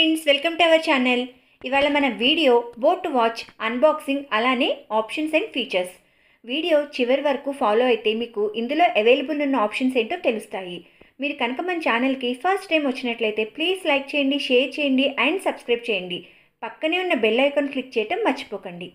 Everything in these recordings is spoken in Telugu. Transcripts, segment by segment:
friends welcome to our channel ఇవాళ మన వీడియో బోట్ వాచ్ అన్బాక్సింగ్ అలానే ఆప్షన్స్ అండ్ ఫీచర్స్ వీడియో చివరి వరకు ఫాలో అయితే మీకు ఇందులో అవైలబుల్ ఉన్న ఆప్షన్స్ ఏంటో తెలుస్తాయి మీరు కనుక మన ఛానల్కి ఫస్ట్ టైం వచ్చినట్లయితే ప్లీజ్ లైక్ చేయండి షేర్ చేయండి అండ్ సబ్స్క్రైబ్ చేయండి పక్కనే ఉన్న బెల్ ఐకాన్ క్లిక్ చేయటం మర్చిపోకండి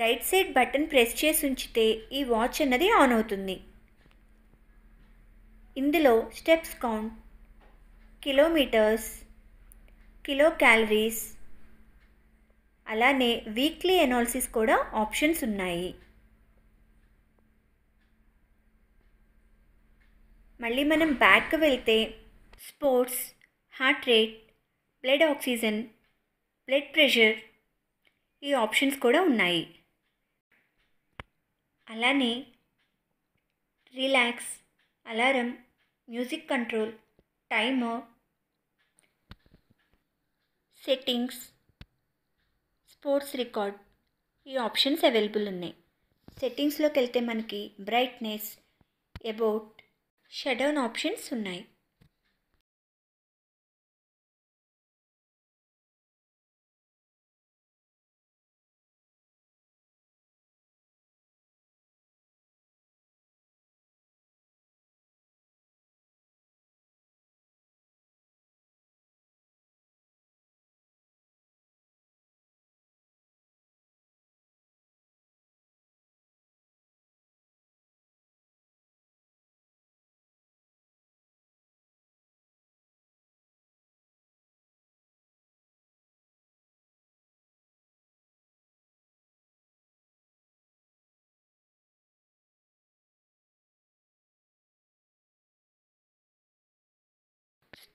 రైట్ సైడ్ బటన్ ప్రెస్ చేసి ఉంచితే ఈ వాచ్ అన్నది ఆన్ అవుతుంది ఇందులో steps count kilometres kilo calories అలానే వీక్లీ ఎనాలిసిస్ కూడా ఆప్షన్స్ ఉన్నాయి మళ్ళీ మనం బ్యాక్ వెళ్తే sports heart rate blood oxygen blood pressure ఈ ఆప్షన్స్ కూడా ఉన్నాయి అలానే relax alarm music control timer settings sports record ఈ ఆప్షన్స్ అవైలబుల్ ఉన్నాయి సెట్టింగ్స్లోకి వెళ్తే మనకి బ్రైట్నెస్ అబౌట్ షడౌన్ ఆప్షన్స్ ఉన్నాయి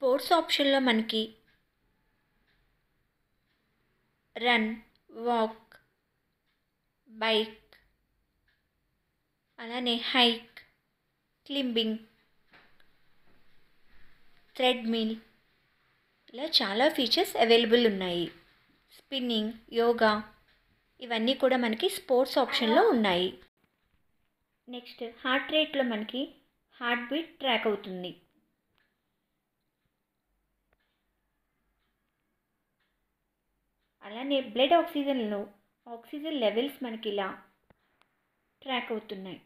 స్పోర్ట్స్ ఆప్షన్లో మనకి రన్ వాక్ బైక్ అలానే హైక్ క్లింబింగ్ థ్రెడ్మిల్ ఇలా చాలా ఫీచర్స్ అవైలబుల్ ఉన్నాయి స్పిన్నింగ్ యోగా ఇవన్నీ కూడా మనకి స్పోర్ట్స్ ఆప్షన్లో ఉన్నాయి నెక్స్ట్ హార్ట్ రేట్లో మనకి హార్ట్ బీట్ ట్రాక్ అవుతుంది అలానే బ్లడ్ ఆక్సిజన్లో ఆక్సిజన్ లెవెల్స్ మనకి ఇలా ట్రాక్ అవుతున్నాయి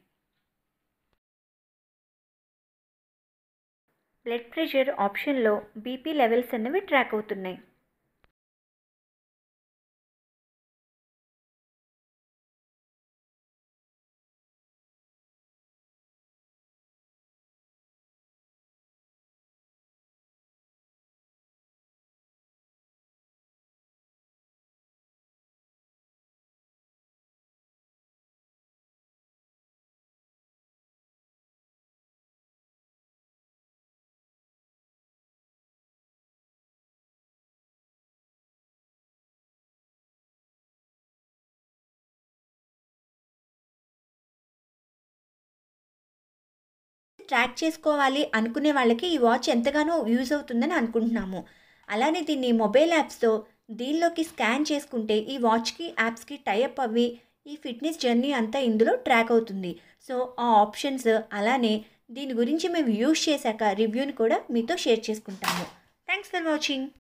బ్లడ్ ప్రెషర్ ఆప్షన్లో బీపీ లెవెల్స్ అనేవి ట్రాక్ అవుతున్నాయి ట్రాక్ చేసుకోవాలి అనుకునే వాళ్ళకి ఈ వాచ్ ఎంతగానో యూజ్ అవుతుందని అనుకుంటున్నాము అలానే దీన్ని మొబైల్ యాప్స్తో దీనిలోకి స్కాన్ చేసుకుంటే ఈ వాచ్కి యాప్స్కి టైఅప్ అవి ఈ ఫిట్నెస్ జర్నీ అంతా ఇందులో ట్రాక్ అవుతుంది సో ఆ ఆప్షన్స్ అలానే దీని గురించి మేము యూజ్ చేశాక రివ్యూని కూడా మీతో షేర్ చేసుకుంటాము థ్యాంక్స్ ఫర్ వాచింగ్